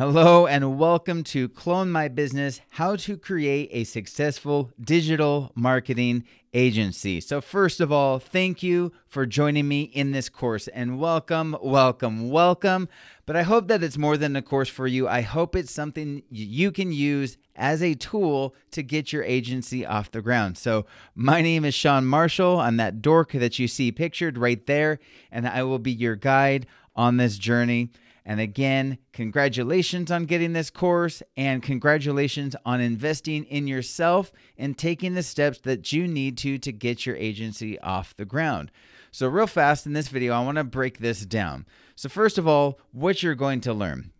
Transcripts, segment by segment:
Hello, and welcome to Clone My Business How to Create a Successful Digital Marketing Agency. So, first of all, thank you for joining me in this course and welcome, welcome, welcome. But I hope that it's more than a course for you. I hope it's something you can use as a tool to get your agency off the ground. So, my name is Sean Marshall. I'm that dork that you see pictured right there, and I will be your guide on this journey. And again, congratulations on getting this course and congratulations on investing in yourself and taking the steps that you need to to get your agency off the ground. So, real fast in this video, I want to break this down. So, first of all, what you're going to learn.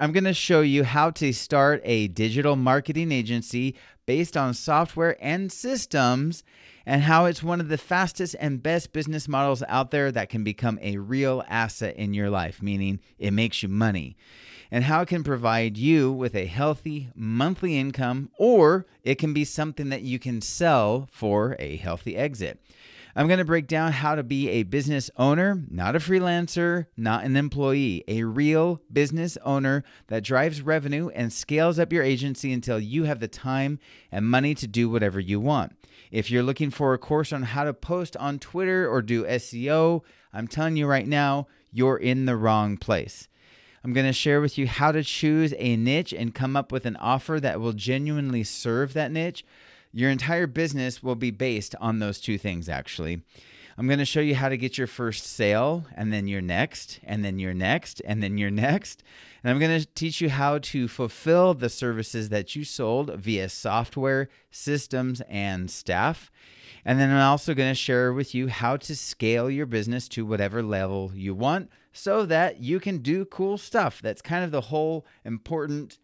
I'm going to show you how to start a digital marketing agency based on software and systems and how it's one of the fastest and best business models out there that can become a real asset in your life, meaning it makes you money, and how it can provide you with a healthy monthly income, or it can be something that you can sell for a healthy exit. I'm going to break down how to be a business owner, not a freelancer, not an employee, a real business owner that drives revenue and scales up your agency until you have the time and money to do whatever you want. If you're looking for a course on how to post on Twitter or do SEO, I'm telling you right now, you're in the wrong place. I'm going to share with you how to choose a niche and come up with an offer that will genuinely serve that niche. Your entire business will be based on those two things, actually. I'm going to show you how to get your first sale and then your next and then your next and then your next. And I'm going to teach you how to fulfill the services that you sold via software, systems, and staff. And then I'm also going to share with you how to scale your business to whatever level you want so that you can do cool stuff. That's kind of the whole important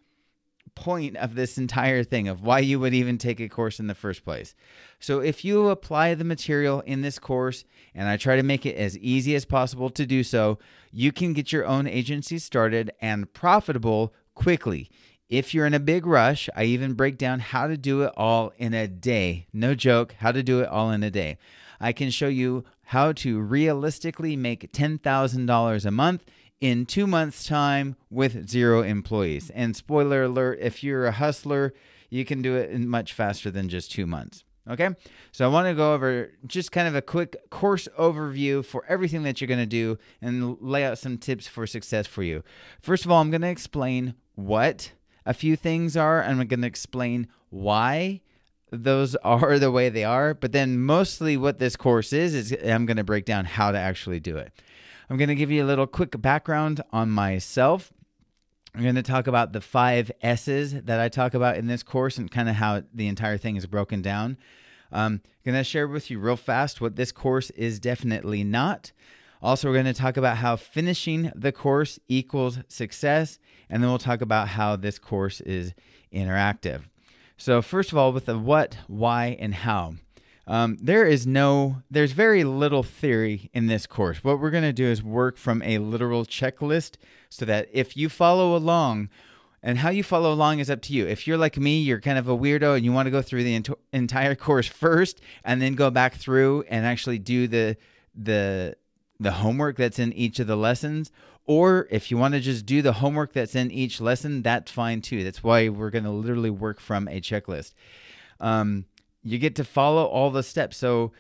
point of this entire thing of why you would even take a course in the first place. So if you apply the material in this course, and I try to make it as easy as possible to do so, you can get your own agency started and profitable quickly. If you're in a big rush, I even break down how to do it all in a day. No joke, how to do it all in a day. I can show you how to realistically make $10,000 a month in two months' time with zero employees. And spoiler alert if you're a hustler, you can do it much faster than just two months. Okay, so I want to go over just kind of a quick course overview for everything that you're going to do and lay out some tips for success for you. First of all, I'm going to explain what a few things are, and I'm going to explain why those are the way they are. But then, mostly, what this course is, is I'm going to break down how to actually do it. I'm going to give you a little quick background on myself. I'm going to talk about the five S's that I talk about in this course and kind of how the entire thing is broken down. I'm um, going to share with you real fast what this course is definitely not. Also, we're going to talk about how finishing the course equals success, and then we'll talk about how this course is interactive. So, first of all, with the what, why, and how. Um, there is no, there's very little theory in this course. What we're going to do is work from a literal checklist so that if you follow along, and how you follow along is up to you. If you're like me, you're kind of a weirdo and you want to go through the ent entire course first and then go back through and actually do the the the homework that's in each of the lessons or if you want to just do the homework that's in each lesson, that's fine too. That's why we're going to literally work from a checklist. Um, you get to follow all the steps. So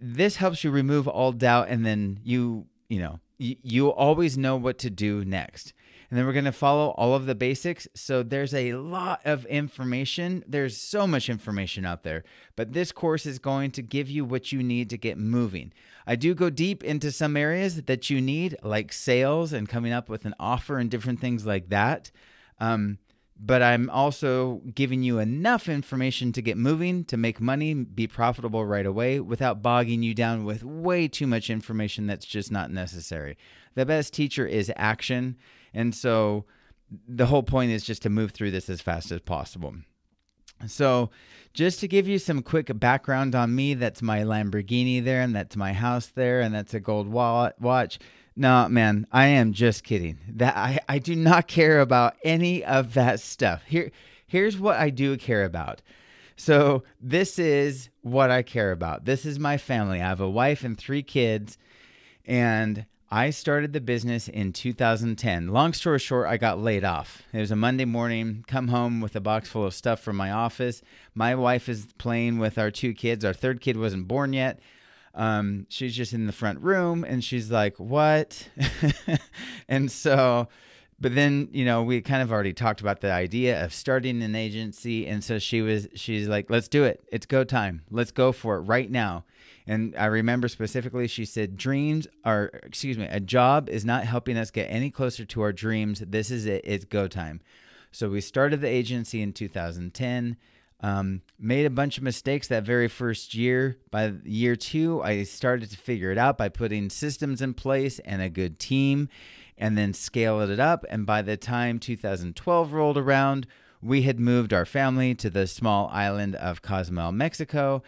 this helps you remove all doubt and then you, you know, you, you always know what to do next. And then we're going to follow all of the basics. So there's a lot of information. There's so much information out there, but this course is going to give you what you need to get moving. I do go deep into some areas that you need, like sales and coming up with an offer and different things like that. Um, but I'm also giving you enough information to get moving, to make money, be profitable right away without bogging you down with way too much information that's just not necessary. The best teacher is action. And so the whole point is just to move through this as fast as possible. So, just to give you some quick background on me, that's my Lamborghini there, and that's my house there, and that's a gold wallet, watch. No, man, I am just kidding. That I, I do not care about any of that stuff. Here here's what I do care about. So this is what I care about. This is my family. I have a wife and three kids and I started the business in 2010. Long story short, I got laid off. It was a Monday morning, come home with a box full of stuff from my office. My wife is playing with our two kids. Our third kid wasn't born yet um, she's just in the front room and she's like, What? and so, but then, you know, we kind of already talked about the idea of starting an agency. And so she was, she's like, Let's do it. It's go time. Let's go for it right now. And I remember specifically, she said, Dreams are, excuse me, a job is not helping us get any closer to our dreams. This is it. It's go time. So we started the agency in 2010. Um, made a bunch of mistakes that very first year. By year two, I started to figure it out by putting systems in place and a good team and then scaled it up. And by the time 2012 rolled around, we had moved our family to the small island of Cozumel, Mexico.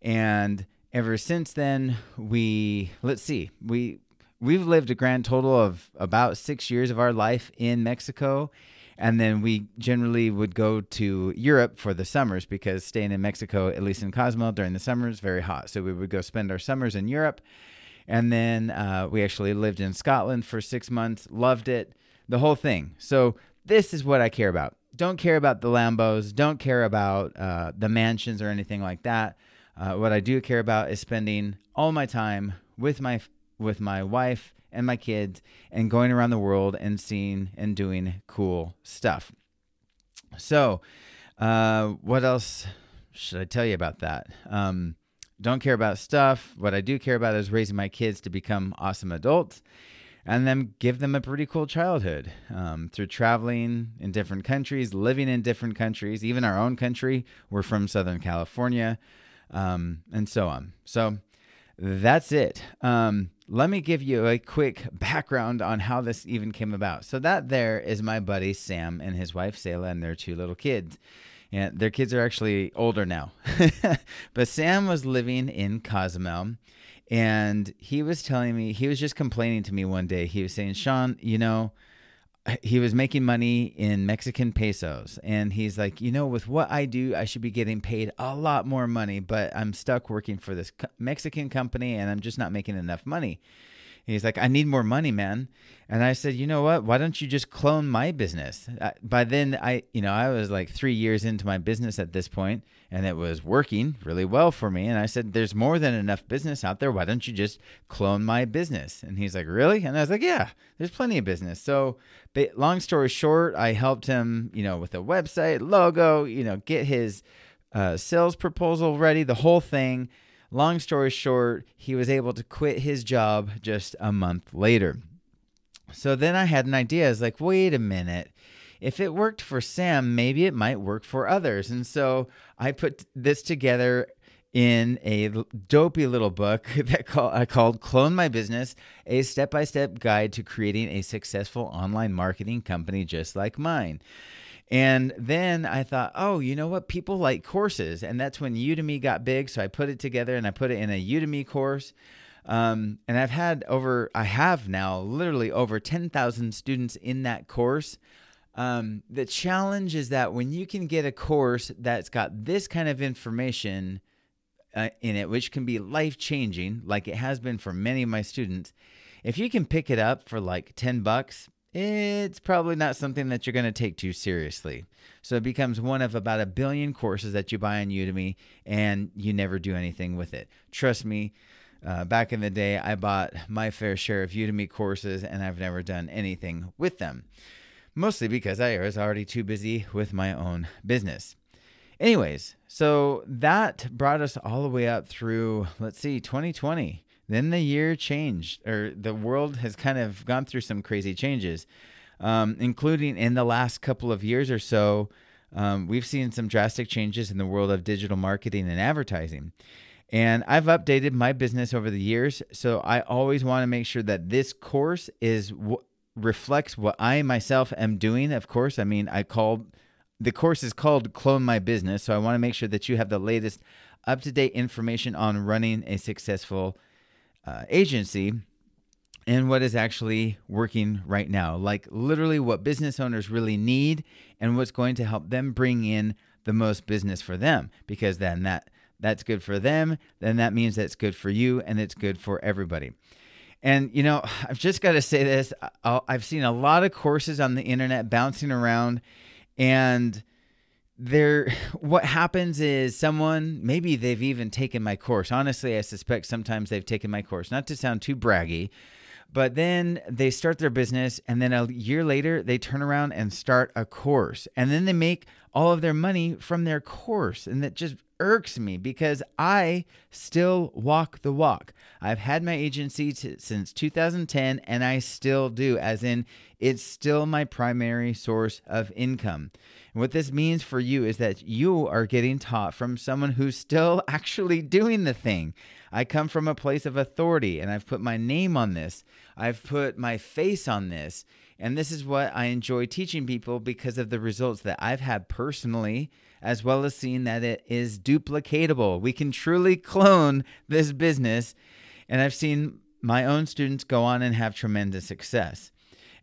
And ever since then, we, let's see, we, we've lived a grand total of about six years of our life in Mexico. And then we generally would go to Europe for the summers because staying in Mexico, at least in Cosmo, during the summer, is very hot. So we would go spend our summers in Europe. And then uh, we actually lived in Scotland for six months, loved it, the whole thing. So this is what I care about. Don't care about the Lambos, don't care about uh, the mansions or anything like that. Uh, what I do care about is spending all my time with my with my wife and my kids and going around the world and seeing and doing cool stuff. So, uh, what else should I tell you about that? Um, don't care about stuff. What I do care about is raising my kids to become awesome adults and then give them a pretty cool childhood um, through traveling in different countries, living in different countries, even our own country. We're from Southern California um, and so on. So, that's it. Um, let me give you a quick background on how this even came about. So, that there is my buddy Sam and his wife Selah and their two little kids. And their kids are actually older now. but Sam was living in Cozumel and he was telling me, he was just complaining to me one day. He was saying, Sean, you know, he was making money in Mexican pesos. And he's like, you know, with what I do, I should be getting paid a lot more money, but I'm stuck working for this Mexican company and I'm just not making enough money he's like, I need more money, man. And I said, you know what? Why don't you just clone my business? by then, I, you know, I was like three years into my business at this point, and it was working really well for me. And I said, there's more than enough business out there. Why don't you just clone my business? And he's like, really? And I was like, yeah, there's plenty of business. So, but long story short, I helped him, you know, with a website, logo, you know, get his uh, sales proposal ready, the whole thing. Long story short, he was able to quit his job just a month later. So then I had an idea. I was like, wait a minute. If it worked for Sam, maybe it might work for others. And so I put this together in a dopey little book that call, I called Clone My Business, a step by step guide to creating a successful online marketing company just like mine. And then I thought, oh, you know what? People like courses. And that's when Udemy got big. So I put it together and I put it in a Udemy course. Um, and I've had over, I have now literally over 10,000 students in that course. Um, the challenge is that when you can get a course that's got this kind of information uh, in it, which can be life changing, like it has been for many of my students, if you can pick it up for like 10 bucks, it's probably not something that you're going to take too seriously. So it becomes one of about a billion courses that you buy on Udemy and you never do anything with it. Trust me, uh, back in the day, I bought my fair share of Udemy courses and I've never done anything with them, mostly because I was already too busy with my own business. Anyways, so that brought us all the way up through, let's see, 2020. Then the year changed, or the world has kind of gone through some crazy changes, um, including in the last couple of years or so. Um, we've seen some drastic changes in the world of digital marketing and advertising. And I've updated my business over the years, so I always want to make sure that this course is w- reflects what I myself am doing. Of course, I mean, I called the course is called Clone My Business, so I want to make sure that you have the latest up to date information on running a successful uh, agency and what is actually working right now. Like literally what business owners really need and what's going to help them bring in the most business for them because then that that's good for them, then that means that's good for you and it's good for everybody. And you know, I've just got to say this, uh, I've seen a lot of courses on the internet bouncing around and there what happens is someone maybe they've even taken my course honestly i suspect sometimes they've taken my course not to sound too braggy but then they start their business and then a year later they turn around and start a course and then they make all of their money from their course and that just irks me because I still walk the walk. I've had my agency t- since 2010 and I still do, as in, it's still my primary source of income. And what this means for you is that you are getting taught from someone who's still actually doing the thing. I come from a place of authority and I've put my name on this, I've put my face on this. And this is what I enjoy teaching people because of the results that I've had personally, as well as seeing that it is duplicatable. We can truly clone this business. And I've seen my own students go on and have tremendous success.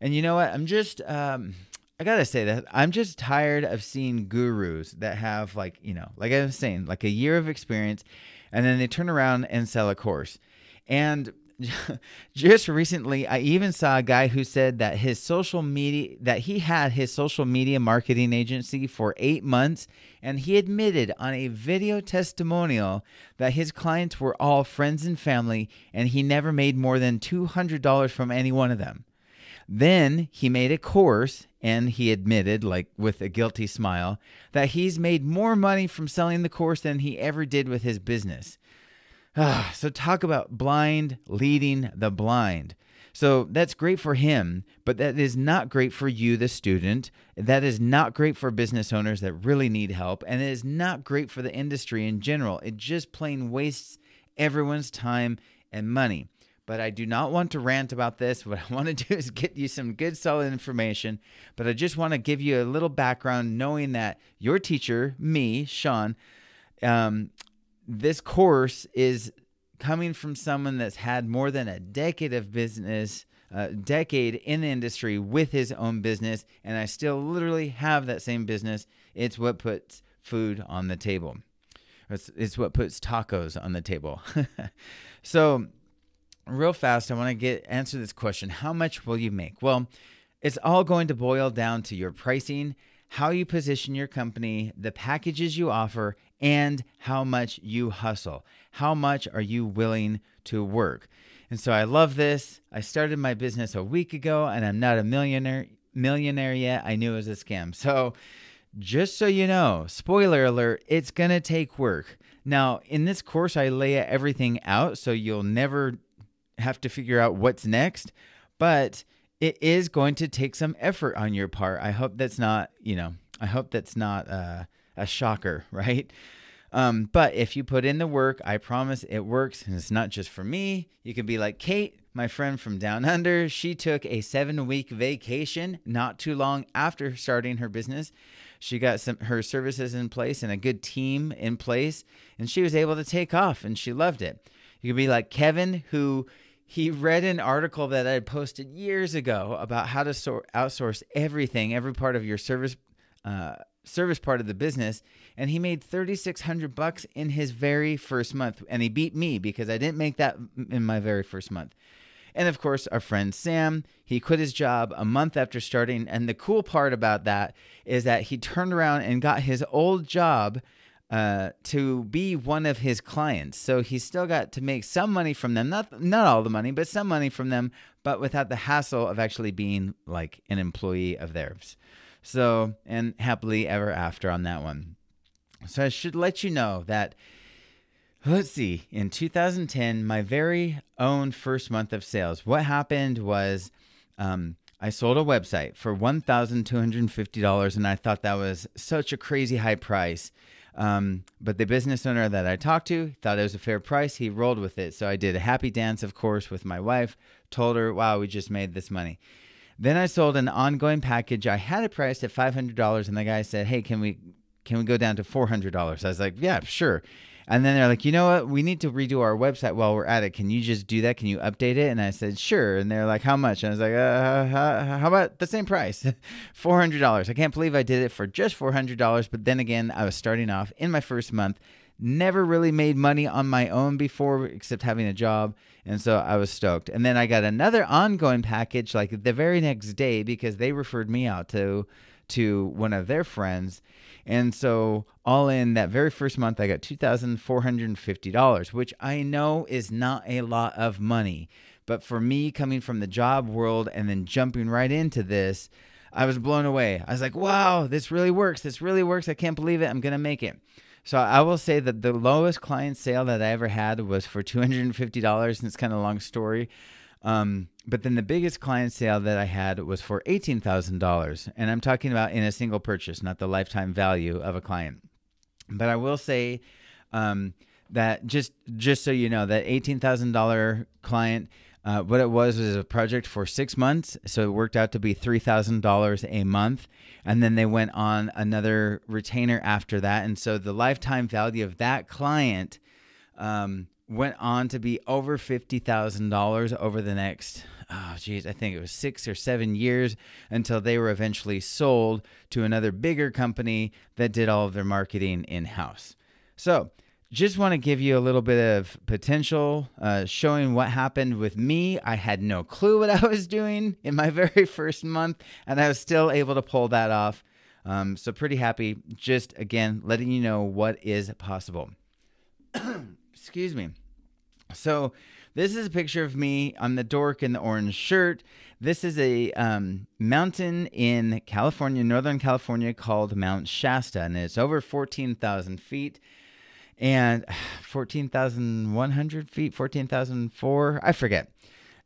And you know what? I'm just, um, I gotta say that I'm just tired of seeing gurus that have, like, you know, like I was saying, like a year of experience, and then they turn around and sell a course. And just recently, I even saw a guy who said that his social media that he had his social media marketing agency for eight months, and he admitted on a video testimonial that his clients were all friends and family, and he never made more than two hundred dollars from any one of them. Then he made a course and he admitted, like with a guilty smile, that he's made more money from selling the course than he ever did with his business. Ah, so talk about blind leading the blind. So that's great for him, but that is not great for you, the student. That is not great for business owners that really need help. And it is not great for the industry in general. It just plain wastes everyone's time and money. But I do not want to rant about this. What I want to do is get you some good, solid information. But I just want to give you a little background, knowing that your teacher, me, Sean, um, this course is coming from someone that's had more than a decade of business, a decade in the industry with his own business, and I still literally have that same business. It's what puts food on the table. It's, it's what puts tacos on the table. so, real fast, I want to get answer this question: How much will you make? Well, it's all going to boil down to your pricing, how you position your company, the packages you offer, and how much you hustle. How much are you willing to work? And so I love this. I started my business a week ago and I'm not a millionaire millionaire yet. I knew it was a scam. So just so you know, spoiler alert, it's going to take work. Now, in this course I lay everything out so you'll never have to figure out what's next, but it is going to take some effort on your part. I hope that's not, you know, I hope that's not uh a shocker, right? Um, but if you put in the work, I promise it works. And it's not just for me. You could be like, Kate, my friend from down under, she took a seven week vacation not too long after starting her business. She got some, her services in place and a good team in place, and she was able to take off and she loved it. You could be like Kevin, who he read an article that I had posted years ago about how to sort outsource everything, every part of your service. Uh, service part of the business and he made 3600 bucks in his very first month and he beat me because I didn't make that in my very first month. And of course, our friend Sam, he quit his job a month after starting and the cool part about that is that he turned around and got his old job uh, to be one of his clients. So he still got to make some money from them, not not all the money, but some money from them, but without the hassle of actually being like an employee of theirs. So, and happily ever after on that one. So, I should let you know that, let's see, in 2010, my very own first month of sales, what happened was um, I sold a website for $1,250, and I thought that was such a crazy high price. Um, but the business owner that I talked to thought it was a fair price. He rolled with it. So I did a happy dance, of course, with my wife, told her, wow, we just made this money. Then I sold an ongoing package. I had it priced at $500 and the guy said, "Hey, can we can we go down to $400?" I was like, "Yeah, sure." And then they're like, "You know what? We need to redo our website while we're at it. Can you just do that? Can you update it?" And I said, "Sure." And they're like, "How much?" And I was like, uh, how, "How about the same price? $400." I can't believe I did it for just $400, but then again, I was starting off in my first month never really made money on my own before except having a job. And so I was stoked. And then I got another ongoing package like the very next day because they referred me out to to one of their friends. And so all in that very first month I got $2,450, which I know is not a lot of money. But for me coming from the job world and then jumping right into this, I was blown away. I was like, wow, this really works. This really works. I can't believe it. I'm going to make it. So I will say that the lowest client sale that I ever had was for $250, and it's kind of a long story. Um, but then the biggest client sale that I had was for $18,000. And I'm talking about in a single purchase, not the lifetime value of a client. But I will say um, that just just so you know, that $18,000 client uh, what it was was a project for six months, so it worked out to be three thousand dollars a month, and then they went on another retainer after that, and so the lifetime value of that client um, went on to be over fifty thousand dollars over the next, oh geez, I think it was six or seven years until they were eventually sold to another bigger company that did all of their marketing in house. So just want to give you a little bit of potential, uh, showing what happened with me. I had no clue what I was doing in my very first month, and I was still able to pull that off. Um, so, pretty happy. Just again, letting you know what is possible. Excuse me. So, this is a picture of me. I'm the dork in the orange shirt. This is a um, mountain in California, Northern California, called Mount Shasta, and it's over 14,000 feet and 14,100 feet, 14,004, I forget.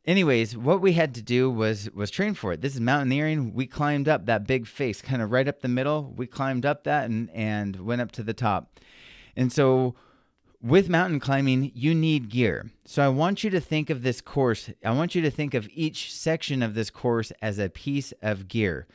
Anyways, what we had to do was was train for it. This is mountaineering. We climbed up that big face, kind of right up the middle. We climbed up that and and went up to the top. And so with mountain climbing, you need gear. So I want you to think of this course, I want you to think of each section of this course as a piece of gear.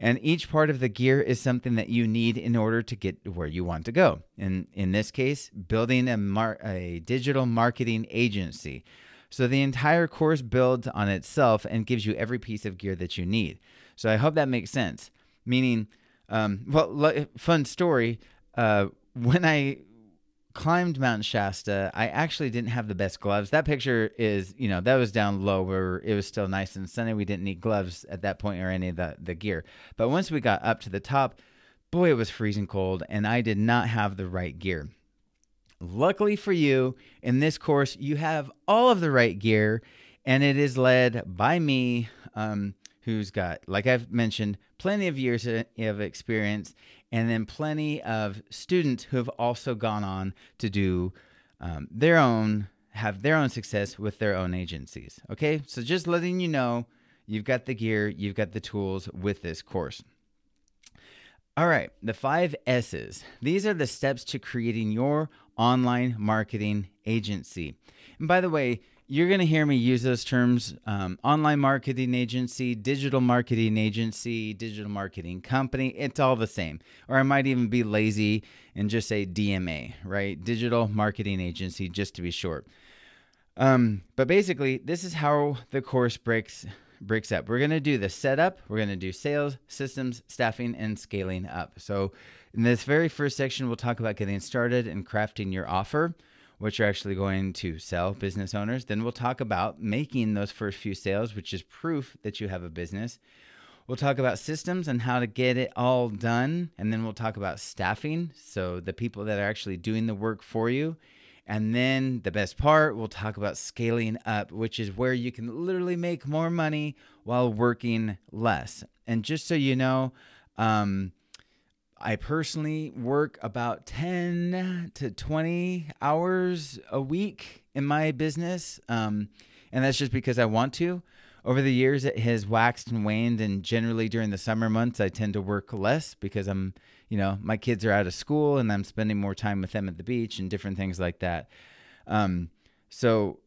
And each part of the gear is something that you need in order to get where you want to go. And in this case, building a, a digital marketing agency. So the entire course builds on itself and gives you every piece of gear that you need. So I hope that makes sense. Meaning, um, well, fun story. Uh, when I climbed Mount Shasta, I actually didn't have the best gloves. That picture is, you know, that was down low where it was still nice and sunny. We didn't need gloves at that point or any of the, the gear. But once we got up to the top, boy, it was freezing cold, and I did not have the right gear. Luckily for you, in this course, you have all of the right gear, and it is led by me. Um, who's got, like I've mentioned, plenty of years of experience, and then plenty of students who have also gone on to do um, their own, have their own success with their own agencies. Okay, so just letting you know, you've got the gear, you've got the tools with this course. All right, the five S's. These are the steps to creating your online marketing agency. And by the way, you're going to hear me use those terms um, online marketing agency, digital marketing agency, digital marketing company. It's all the same. Or I might even be lazy and just say DMA, right? Digital marketing agency, just to be short. Um, but basically, this is how the course breaks breaks up. We're going to do the setup, we're going to do sales, systems, staffing, and scaling up. So, in this very first section, we'll talk about getting started and crafting your offer which are actually going to sell business owners. Then we'll talk about making those first few sales, which is proof that you have a business. We'll talk about systems and how to get it all done. And then we'll talk about staffing. So, the people that are actually doing the work for you. And then the best part, we'll talk about scaling up, which is where you can literally make more money while working less. And just so you know, um, I personally work about 10 to 20 hours a week in my business. Um, and that's just because I want to. Over the years, it has waxed and waned. And generally during the summer months, I tend to work less because I'm, you know, my kids are out of school and I'm spending more time with them at the beach and different things like that. Um, so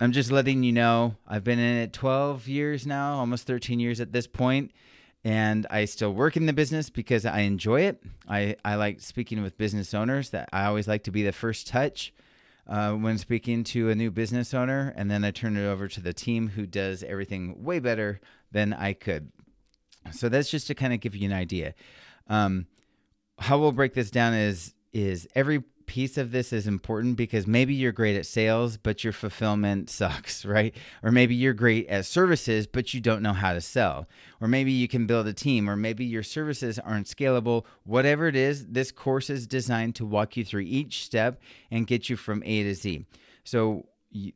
I'm just letting you know I've been in it 12 years now, almost 13 years at this point and I still work in the business because I enjoy it. I, I like speaking with business owners that I always like to be the first touch uh, when speaking to a new business owner. And then I turn it over to the team who does everything way better than I could. So that's just to kind of give you an idea. Um, how we'll break this down is, is every piece of this is important because maybe you're great at sales, but your fulfillment sucks, right? Or maybe you're great at services, but you don't know how to sell. Or maybe you can build a team, or maybe your services aren't scalable. Whatever it is, this course is designed to walk you through each step and get you from A to Z. So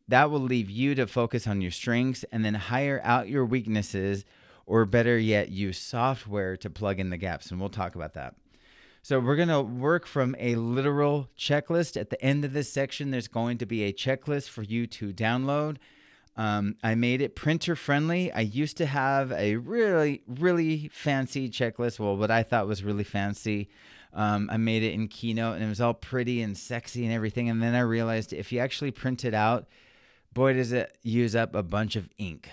that will leave you to focus on your strengths and then hire out your weaknesses, or better yet, use software to plug in the gaps. And we'll talk about that. So we're going to work from a literal checklist. At the end of this section, there's going to be a checklist for you to download. Um, I made it printer friendly. I used to have a really, really fancy checklist. Well, what I thought was really fancy. Um, I made it in Keynote and it was all pretty and sexy and everything. And then I realized if you actually print it out, boy, does it use up a bunch of ink.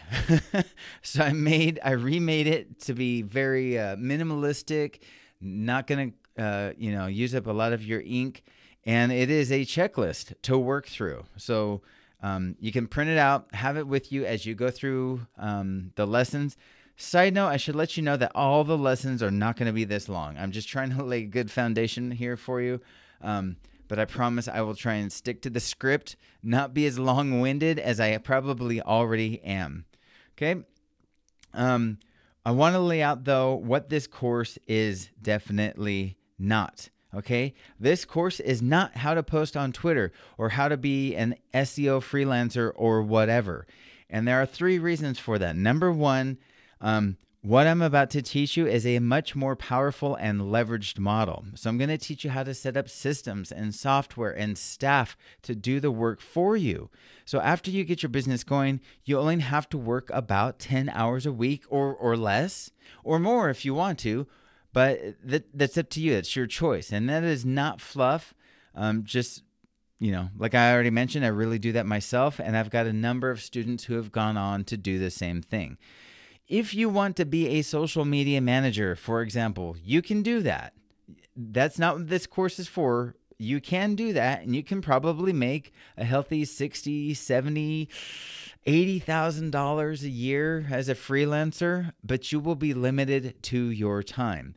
so I made, I remade it to be very uh, minimalistic, not going to uh, you know, use up a lot of your ink. And it is a checklist to work through. So um, you can print it out, have it with you as you go through um, the lessons. Side note, I should let you know that all the lessons are not going to be this long. I'm just trying to lay a good foundation here for you. Um, but I promise I will try and stick to the script, not be as long winded as I probably already am. Okay. Um, I want to lay out, though, what this course is definitely not. Okay, this course is not how to post on Twitter or how to be an SEO freelancer or whatever. And there are three reasons for that. Number one, um, what I'm about to teach you is a much more powerful and leveraged model. So, I'm going to teach you how to set up systems and software and staff to do the work for you. So, after you get your business going, you only have to work about 10 hours a week or, or less, or more if you want to, but that, that's up to you. That's your choice. And that is not fluff. Um, just, you know, like I already mentioned, I really do that myself. And I've got a number of students who have gone on to do the same thing. If you want to be a social media manager, for example, you can do that. That's not what this course is for. You can do that and you can probably make a healthy 60, 70, $80,000 a year as a freelancer, but you will be limited to your time.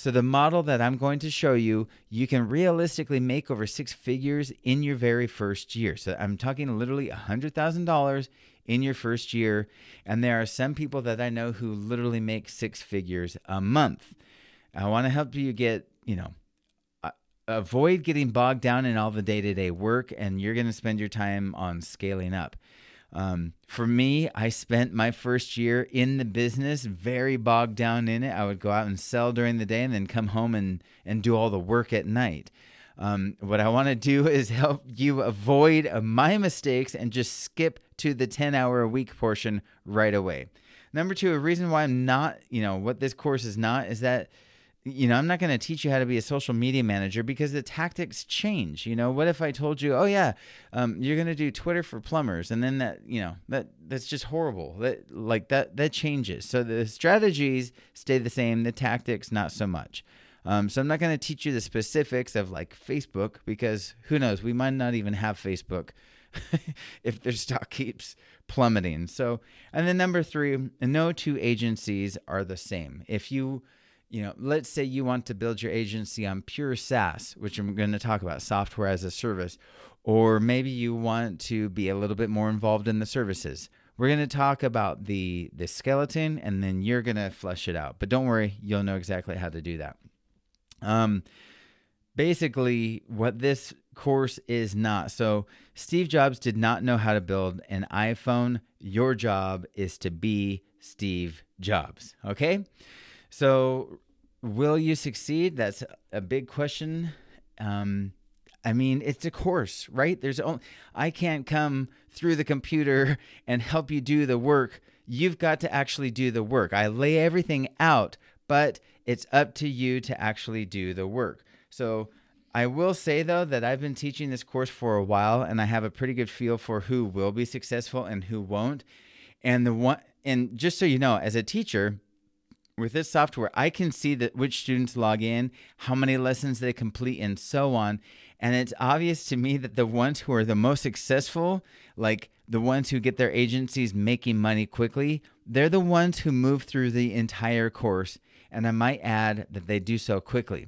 So, the model that I'm going to show you, you can realistically make over six figures in your very first year. So, I'm talking literally $100,000 in your first year. And there are some people that I know who literally make six figures a month. I want to help you get, you know, avoid getting bogged down in all the day to day work, and you're going to spend your time on scaling up. Um, for me, I spent my first year in the business very bogged down in it. I would go out and sell during the day and then come home and, and do all the work at night. Um, what I want to do is help you avoid uh, my mistakes and just skip to the 10 hour a week portion right away. Number two, a reason why I'm not, you know, what this course is not is that you know, I'm not going to teach you how to be a social media manager because the tactics change. You know, what if I told you, oh yeah, um, you're going to do Twitter for plumbers, and then that, you know, that that's just horrible. That like that that changes. So the strategies stay the same, the tactics not so much. Um, so I'm not going to teach you the specifics of like Facebook because who knows, we might not even have Facebook if their stock keeps plummeting. So, and then number three, no two agencies are the same. If you you know, let's say you want to build your agency on pure SaaS, which I'm going to talk about software as a service, or maybe you want to be a little bit more involved in the services. We're going to talk about the the skeleton and then you're going to flesh it out. But don't worry, you'll know exactly how to do that. Um basically what this course is not. So Steve Jobs did not know how to build an iPhone. Your job is to be Steve Jobs, okay? So, will you succeed? That's a big question. Um, I mean, it's a course, right? There's only, I can't come through the computer and help you do the work. You've got to actually do the work. I lay everything out, but it's up to you to actually do the work. So, I will say though that I've been teaching this course for a while and I have a pretty good feel for who will be successful and who won't. And the one and just so you know, as a teacher, with this software, I can see that which students log in, how many lessons they complete, and so on. And it's obvious to me that the ones who are the most successful, like the ones who get their agencies making money quickly, they're the ones who move through the entire course. And I might add that they do so quickly.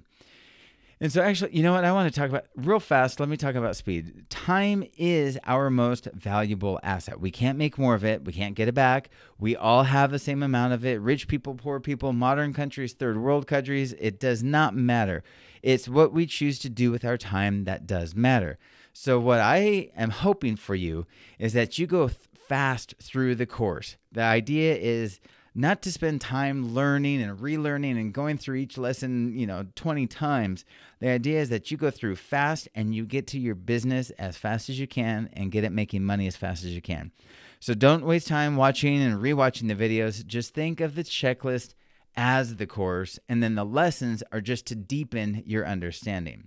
And so, actually, you know what? I want to talk about real fast. Let me talk about speed. Time is our most valuable asset. We can't make more of it, we can't get it back. We all have the same amount of it rich people, poor people, modern countries, third world countries. It does not matter. It's what we choose to do with our time that does matter. So, what I am hoping for you is that you go fast through the course. The idea is not to spend time learning and relearning and going through each lesson, you know, 20 times. The idea is that you go through fast and you get to your business as fast as you can and get it making money as fast as you can. So don't waste time watching and rewatching the videos. Just think of the checklist as the course, and then the lessons are just to deepen your understanding.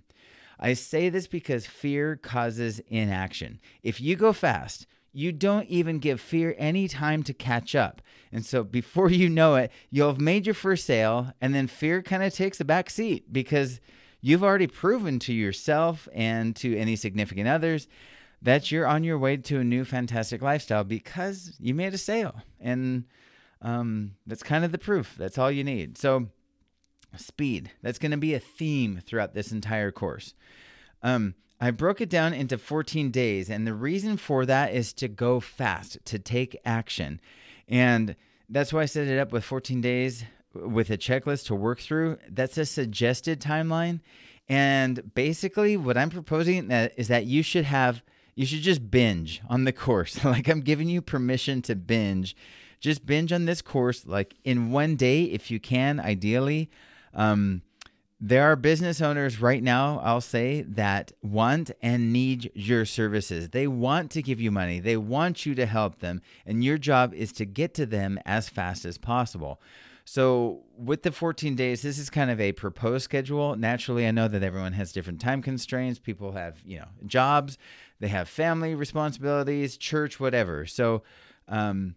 I say this because fear causes inaction. If you go fast, you don't even give fear any time to catch up. And so before you know it, you'll have made your first sale, and then fear kind of takes a back seat because you've already proven to yourself and to any significant others that you're on your way to a new fantastic lifestyle because you made a sale. And um, that's kind of the proof. That's all you need. So, speed, that's going to be a theme throughout this entire course. Um, I broke it down into 14 days. And the reason for that is to go fast, to take action. And that's why I set it up with 14 days with a checklist to work through. That's a suggested timeline. And basically, what I'm proposing is that you should have, you should just binge on the course. like I'm giving you permission to binge. Just binge on this course, like in one day, if you can, ideally. Um, there are business owners right now, I'll say, that want and need your services. They want to give you money, they want you to help them, and your job is to get to them as fast as possible. So, with the 14 days, this is kind of a proposed schedule. Naturally, I know that everyone has different time constraints. People have, you know, jobs, they have family responsibilities, church, whatever. So, um,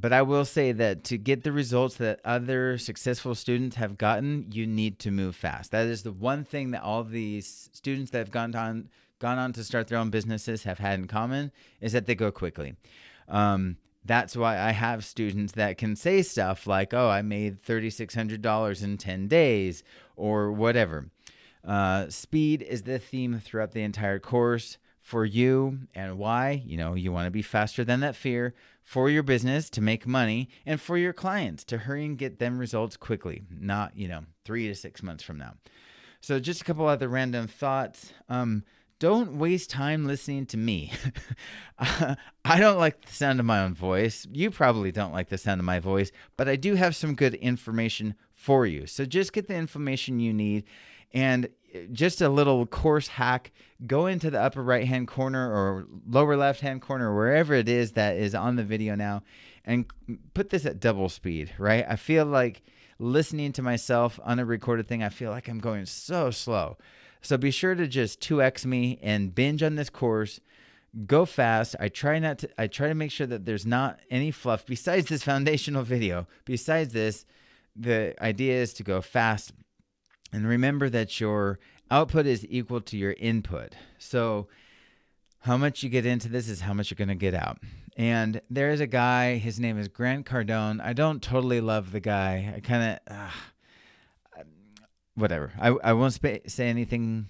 but I will say that to get the results that other successful students have gotten, you need to move fast. That is the one thing that all these students that have gone on gone on to start their own businesses have had in common is that they go quickly. Um, that's why I have students that can say stuff like, "Oh, I made thirty six hundred dollars in ten days," or whatever. Uh, speed is the theme throughout the entire course for you and why. You know, you want to be faster than that fear for your business to make money and for your clients to hurry and get them results quickly, not, you know, three to six months from now. So, just a couple other random thoughts. Um, don't waste time listening to me. I don't like the sound of my own voice. You probably don't like the sound of my voice, but I do have some good information for you. So just get the information you need. And just a little course hack go into the upper right hand corner or lower left hand corner wherever it is that is on the video now and put this at double speed right i feel like listening to myself on a recorded thing i feel like i'm going so slow so be sure to just 2x me and binge on this course go fast i try not to i try to make sure that there's not any fluff besides this foundational video besides this the idea is to go fast and remember that your output is equal to your input. So how much you get into this is how much you're going to get out. And there is a guy, his name is Grant Cardone. I don't totally love the guy. I kind of, whatever. I, I won't say anything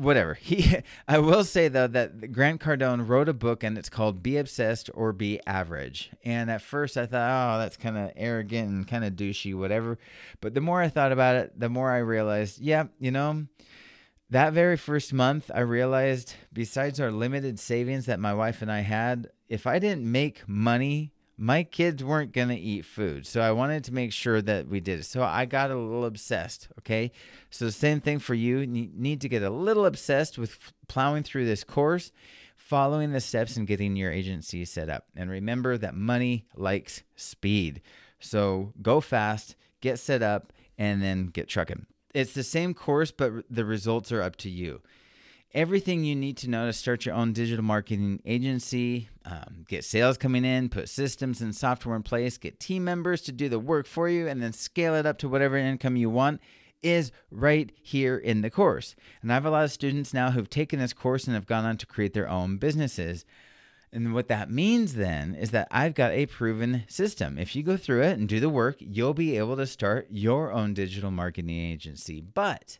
whatever. He, I will say though that Grant Cardone wrote a book and it's called "Be Obsessed or Be Average." And at first I thought, oh, that's kind of arrogant and kind of douchey, whatever. But the more I thought about it, the more I realized, yeah, you know, that very first month I realized, besides our limited savings that my wife and I had, if I didn't make money my kids weren't going to eat food. So I wanted to make sure that we did it. So I got a little obsessed. Okay. So, same thing for you. You need to get a little obsessed with plowing through this course, following the steps, and getting your agency set up. And remember that money likes speed. So, go fast, get set up, and then get trucking. It's the same course, but the results are up to you everything you need to know to start your own digital marketing agency, um, get sales coming in, put systems and software in place, get team members to do the work for you, and then scale it up to whatever income you want is right here in the course. And I have a lot of students now who've taken this course and have gone on to create their own businesses. And what that means then is that I've got a proven system. If you go through it and do the work, you'll be able to start your own digital marketing agency. But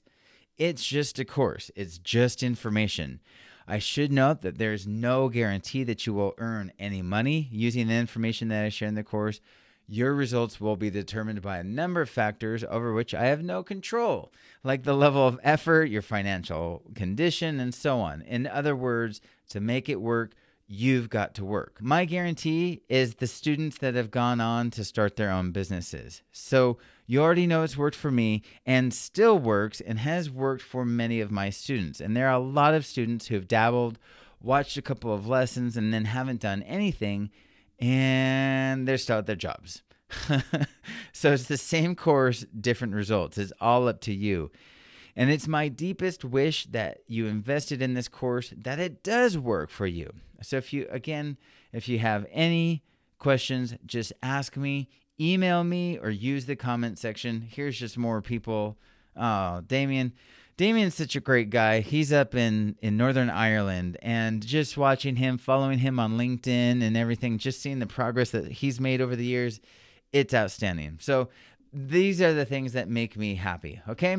it's just a course, it's just information. I should note that there is no guarantee that you will earn any money using the information that I share in the course. Your results will be determined by a number of factors over which I have no control, like the level of effort, your financial condition, and so on. In other words, to make it work, you've got to work. My guarantee is the students that have gone on to start their own businesses. So you already know it's worked for me and still works and has worked for many of my students. And there are a lot of students who have dabbled, watched a couple of lessons, and then haven't done anything, and they're still at their jobs. so it's the same course, different results. It's all up to you. And it's my deepest wish that you invested in this course that it does work for you. So if you again, if you have any questions, just ask me email me or use the comment section. Here's just more people. Oh, Damien. Damien's such a great guy. He's up in, in Northern Ireland and just watching him, following him on LinkedIn and everything, just seeing the progress that he's made over the years, it's outstanding. So these are the things that make me happy. Okay.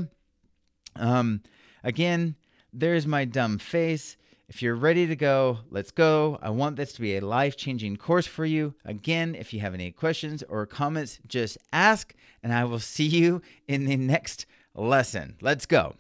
Um, again, there's my dumb face. If you're ready to go, let's go. I want this to be a life changing course for you. Again, if you have any questions or comments, just ask, and I will see you in the next lesson. Let's go.